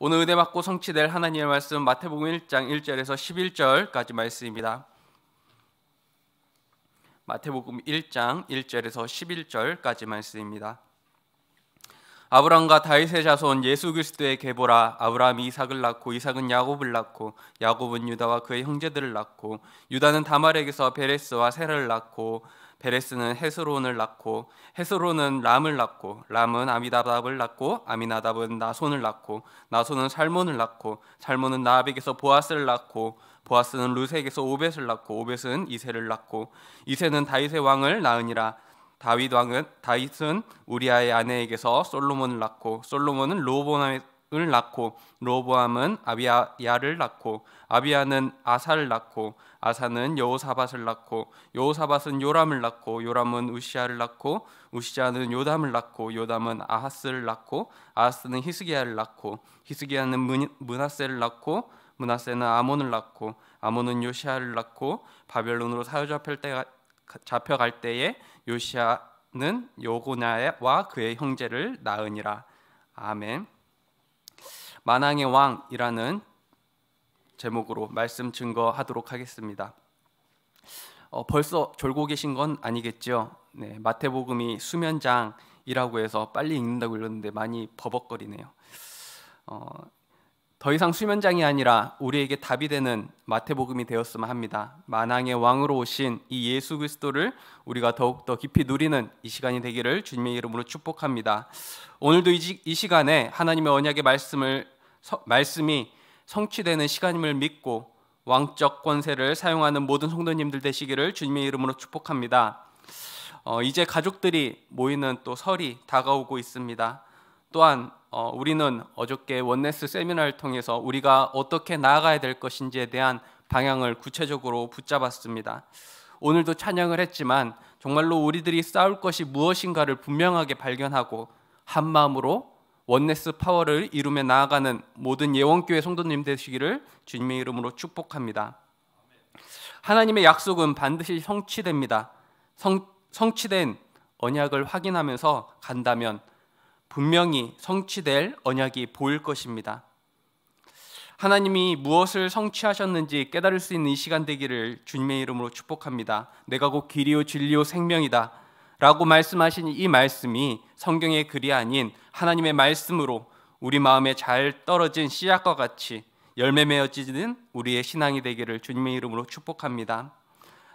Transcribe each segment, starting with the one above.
오늘 은혜 받고 성취될 하나님의 말씀 마태복음 1장 1절에서 11절까지 말씀입니다. 마태복음 1장 1절에서 11절까지 말씀입니다. 아브람과 다윗의 자손 예수 그리스도의 계보라 아브람이 이삭을 낳고 이삭은 야곱을 낳고 야곱은 유다와 그의 형제들을 낳고 유다는 다말에게서 베레스와 세라를 낳고 베레스는 헤스론을 낳고 헤스론은 람을 낳고 람은 아미나답을 낳고 아미나답은 나손을 낳고 나손은 살몬을 낳고 살몬은 나압에게서 보아스를 낳고 보아스는 루세에게서 오벳을 낳고 오벳은 이세를 낳고 이세는 다윗의 왕을 낳으니라 다윗 왕은 다윗은 우리아의 아내에게서 솔로몬을 낳고 솔로몬은 로보나의 을 낳고 로보암은 아비야를 낳고 아비야는 아사를 낳고 아사는 여호사밧을 낳고 여호사밧은 요람을 낳고 요람은 우시아를 낳고 우시아는 요담을 낳고 요담은 아하스를 낳고 아하스는 히스기야를 낳고 히스기야는 문하세를 낳고 문하세는 아몬을 낳고 아몬은 요시아를 낳고 바벨론으로 사로잡힐 때 잡혀갈 때에 요시아는 요고나와 그의 형제를 낳으니라 아멘. 만왕의 왕이라는 제목으로 말씀 증거하도록 하겠습니다. 어, 벌써 졸고 계신 건 아니겠죠? 네, 마태복음이 수면장이라고 해서 빨리 읽는다고 읽었는데 많이 버벅거리네요. 어, 더 이상 수면장이 아니라 우리에게 답이 되는 마태복음이 되었으면 합니다. 만왕의 왕으로 오신 이 예수 그리스도를 우리가 더욱 더 깊이 누리는 이 시간이 되기를 주님의 이름으로 축복합니다. 오늘도 이, 이 시간에 하나님의 언약의 말씀을 서, 말씀이 성취되는 시간임을 믿고 왕적 권세를 사용하는 모든 성도님들 되시기를 주님의 이름으로 축복합니다. 어, 이제 가족들이 모이는 또 설이 다가오고 있습니다. 또한 어, 우리는 어저께 원네스 세미나를 통해서 우리가 어떻게 나아가야 될 것인지에 대한 방향을 구체적으로 붙잡았습니다. 오늘도 찬양을 했지만 정말로 우리들이 싸울 것이 무엇인가를 분명하게 발견하고 한 마음으로 원네스 파워를 이루며 나아가는 모든 예원교회 성도님 되시기를 주님의 이름으로 축복합니다. 하나님의 약속은 반드시 성취됩니다. 성, 성취된 언약을 확인하면서 간다면 분명히 성취될 언약이 보일 것입니다. 하나님이 무엇을 성취하셨는지 깨달을 수 있는 이 시간 되기를 주님의 이름으로 축복합니다. 내가 곧 길이요 진리요 생명이다. 라고 말씀하신 이 말씀이 성경의 글이 아닌 하나님의 말씀으로 우리 마음에 잘 떨어진 씨앗과 같이 열매 맺어지는 우리의 신앙이 되기를 주님의 이름으로 축복합니다.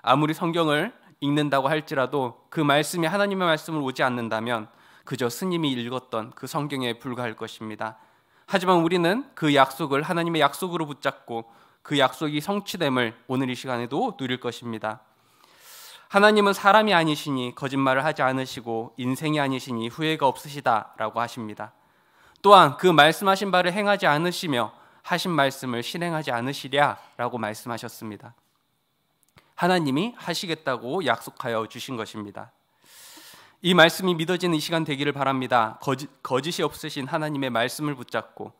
아무리 성경을 읽는다고 할지라도 그 말씀이 하나님의 말씀을 오지 않는다면 그저 스님이 읽었던 그 성경에 불과할 것입니다. 하지만 우리는 그 약속을 하나님의 약속으로 붙잡고 그 약속이 성취됨을 오늘 이 시간에도 누릴 것입니다. 하나님은 사람이 아니시니 거짓말을 하지 않으시고 인생이 아니시니 후회가 없으시다라고 하십니다. 또한 그 말씀하신 바를 행하지 않으시며 하신 말씀을 실행하지 않으시랴라고 말씀하셨습니다. 하나님이 하시겠다고 약속하여 주신 것입니다. 이 말씀이 믿어지는 이 시간 되기를 바랍니다. 거짓, 거짓이 없으신 하나님의 말씀을 붙잡고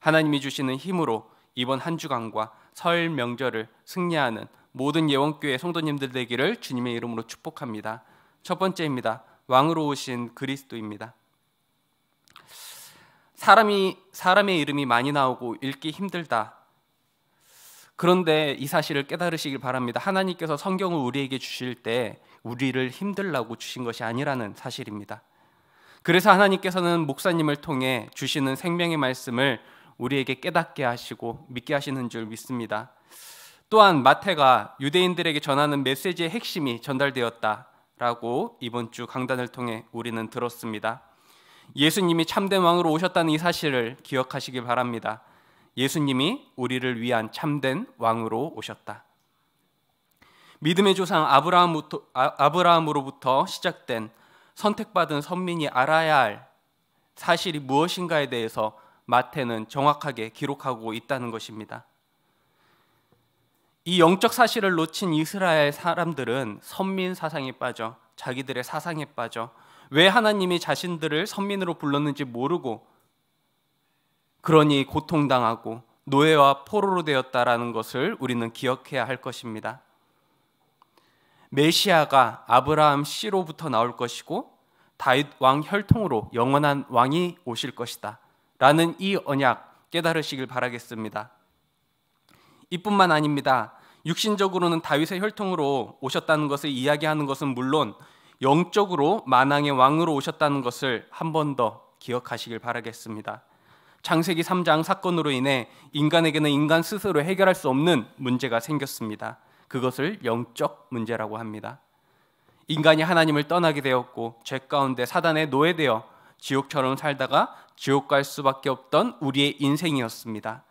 하나님이 주시는 힘으로 이번 한 주간과 설 명절을 승리하는 모든 예원교회 성도님들 되기를 주님의 이름으로 축복합니다. 첫 번째입니다. 왕으로 오신 그리스도입니다. 사람이 사람의 이름이 많이 나오고 읽기 힘들다. 그런데 이 사실을 깨달으시길 바랍니다. 하나님께서 성경을 우리에게 주실 때 우리를 힘들라고 주신 것이 아니라는 사실입니다. 그래서 하나님께서는 목사님을 통해 주시는 생명의 말씀을 우리에게 깨닫게 하시고 믿게 하시는 줄 믿습니다. 또한 마태가 유대인들에게 전하는 메시지의 핵심이 전달되었다라고 이번 주 강단을 통해 우리는 들었습니다. 예수님이 참된 왕으로 오셨다는 이 사실을 기억하시길 바랍니다. 예수님이 우리를 위한 참된 왕으로 오셨다. 믿음의 조상 아, 아브라함으로부터 시작된 선택받은 선민이 알아야 할 사실이 무엇인가에 대해서 마태는 정확하게 기록하고 있다는 것입니다. 이 영적 사실을 놓친 이스라엘 사람들은 선민 사상에 빠져 자기들의 사상에 빠져 왜 하나님이 자신들을 선민으로 불렀는지 모르고 그러니 고통당하고 노예와 포로로 되었다라는 것을 우리는 기억해야 할 것입니다. 메시아가 아브라함 씨로부터 나올 것이고 다윗 왕 혈통으로 영원한 왕이 오실 것이다. 라는 이 언약 깨달으시길 바라겠습니다. 이뿐만 아닙니다. 육신적으로는 다윗의 혈통으로 오셨다는 것을 이야기하는 것은 물론 영적으로 만왕의 왕으로 오셨다는 것을 한 번 더 기억하시길 바라겠습니다. 창세기 3장 사건으로 인해 인간에게는 인간 스스로 해결할 수 없는 문제가 생겼습니다. 그것을 영적 문제라고 합니다. 인간이 하나님을 떠나게 되었고 죄 가운데 사단에 노예되어 지옥처럼 살다가 지옥 갈 수밖에 없던 우리의 인생이었습니다.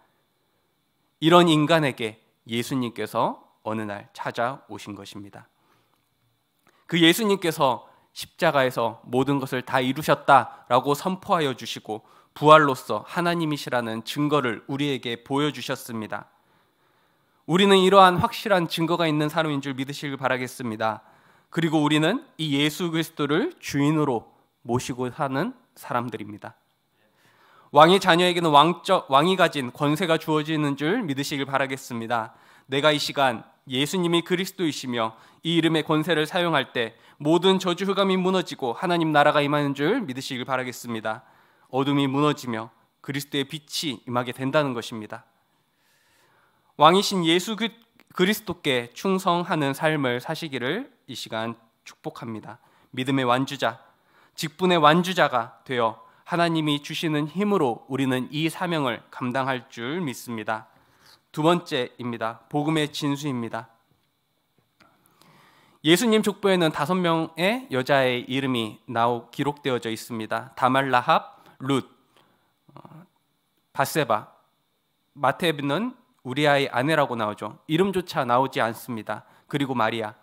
이런 인간에게 예수님께서 어느 날 찾아오신 것입니다. 그 예수님께서 십자가에서 모든 것을 다 이루셨다라고 선포하여 주시고 부활로서 하나님이시라는 증거를 우리에게 보여주셨습니다. 우리는 이러한 확실한 증거가 있는 사람인 줄 믿으시길 바라겠습니다. 그리고 우리는 이 예수 그리스도를 주인으로 모시고 사는 사람들입니다. 왕의 자녀에게는 왕적, 왕이 가진 권세가 주어지는 줄 믿으시길 바라겠습니다. 내가 이 시간 예수님이 그리스도이시며 이 이름의 권세를 사용할 때 모든 저주 흑암이 무너지고 하나님 나라가 임하는 줄 믿으시길 바라겠습니다. 어둠이 무너지며 그리스도의 빛이 임하게 된다는 것입니다. 왕이신 예수 그, 그리스도께 충성하는 삶을 사시기를 이 시간 축복합니다. 믿음의 완주자, 직분의 완주자가 되어 하나님이 주시는 힘으로 우리는 이 사명을 감당할 줄 믿습니다. 두 번째입니다. 복음의 진수입니다. 예수님 족보에는 다섯 명의 여자의 이름이 나오 기록되어져 있습니다. 다말, 라합, 룻, 어, 바세바. 마태에는 우리아의 아내라고 나오죠. 이름조차 나오지 않습니다. 그리고 마리아.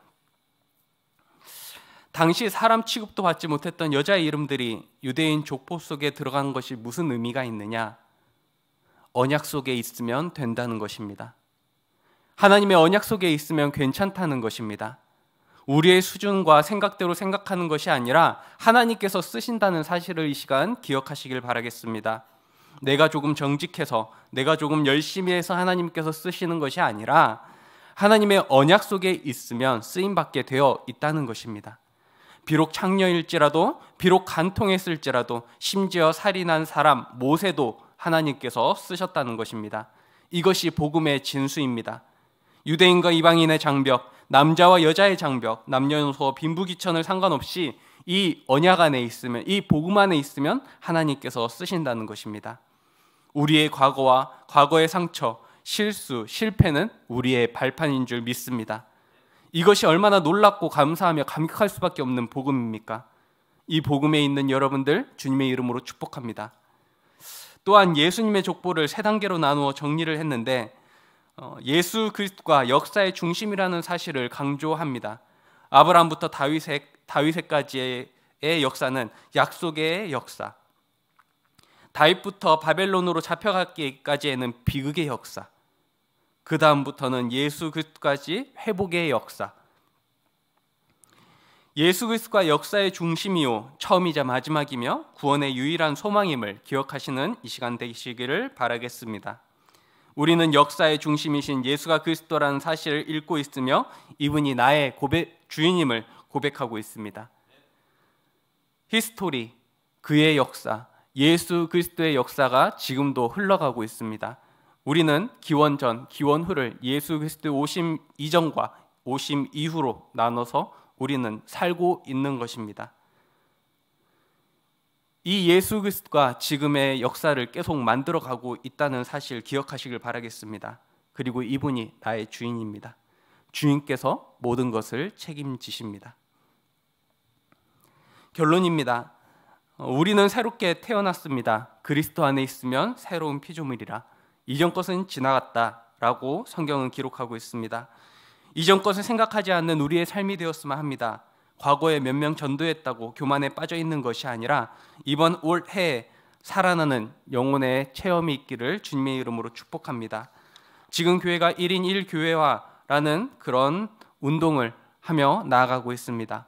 당시 사람 취급도 받지 못했던 여자의 이름들이 유대인 족보 속에 들어간 것이 무슨 의미가 있느냐? 언약 속에 있으면 된다는 것입니다. 하나님의 언약 속에 있으면 괜찮다는 것입니다. 우리의 수준과 생각대로 생각하는 것이 아니라 하나님께서 쓰신다는 사실을 이 시간 기억하시길 바라겠습니다. 내가 조금 정직해서 내가 조금 열심히 해서 하나님께서 쓰시는 것이 아니라 하나님의 언약 속에 있으면 쓰임 받게 되어 있다는 것입니다. 비록 창녀일지라도 비록 간통했을지라도 심지어 살인한 사람 모세도 하나님께서 쓰셨다는 것입니다. 이것이 복음의 진수입니다. 유대인과 이방인의 장벽, 남자와 여자의 장벽, 남녀노소 빈부귀천을 상관없이 이 언약 안에 있으면 이 복음 안에 있으면 하나님께서 쓰신다는 것입니다. 우리의 과거와 과거의 상처, 실수, 실패는 우리의 발판인 줄 믿습니다. 이것이 얼마나 놀랍고 감사하며 감격할 수밖에 없는 복음입니까? 이 복음에 있는 여러분들 주님의 이름으로 축복합니다. 또한 예수님의 족보를 세 단계로 나누어 정리를 했는데 어, 예수 그리스도가 역사의 중심이라는 사실을 강조합니다. 아브라함부터 다윗에 다윗에까지의 역사는 약속의 역사. 다윗부터 바벨론으로 잡혀가기까지에는 비극의 역사. 그 다음부터는 예수 그리스도까지 회복의 역사. 예수 그리스도가 역사의 중심이요 처음이자 마지막이며 구원의 유일한 소망임을 기억하시는 이 시간 되시기를 바라겠습니다. 우리는 역사의 중심이신 예수가 그리스도라는 사실을 읽고 있으며 이분이 나의 고백, 주인임을 고백하고 있습니다. 히스토리 그의 역사 예수 그리스도의 역사가 지금도 흘러가고 있습니다. 우리는 기원 전, 기원 후를 예수 그리스도 오심 이전과 오심 이후로 나눠서 우리는 살고 있는 것입니다. 이 예수 그리스도가 지금의 역사를 계속 만들어 가고 있다는 사실 기억하시길 바라겠습니다. 그리고 이분이 나의 주인입니다. 주인께서 모든 것을 책임지십니다. 결론입니다. 우리는 새롭게 태어났습니다. 그리스도 안에 있으면 새로운 피조물이라. 이전 것은 지나갔다라고 성경은 기록하고 있습니다. 이전 것을 생각하지 않는 우리의 삶이 되었으면 합니다. 과거에 몇 명 전도했다고 교만에 빠져 있는 것이 아니라 이번 올해 살아나는 영혼의 체험이 있기를 주님의 이름으로 축복합니다. 지금 교회가 1인 1교회화라는 그런 운동을 하며 나아가고 있습니다.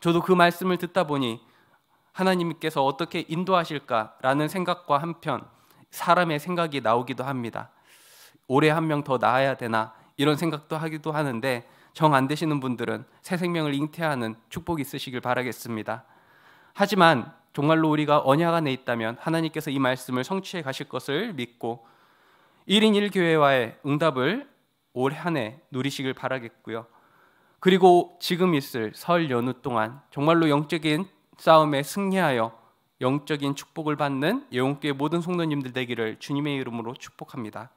저도 그 말씀을 듣다 보니 하나님께서 어떻게 인도하실까라는 생각과 한편 사람의 생각이 나오기도 합니다. 올해 한 명더 낳아야 되나 이런 생각도 하기도 하는데 정 안 되시는 분들은 새 생명을 잉태하는 축복이 있으시길 바라겠습니다. 하지만 정말로 우리가 언약 안에 있다면 하나님께서 이 말씀을 성취해 가실 것을 믿고 1인 1교회와의 응답을 올해 한 해 누리시길 바라겠고요. 그리고 지금 있을 설 연휴 동안 정말로 영적인 싸움에 승리하여 영적인 축복을 받는 예원교회 모든 성도님들 되기를 주님의 이름으로 축복합니다.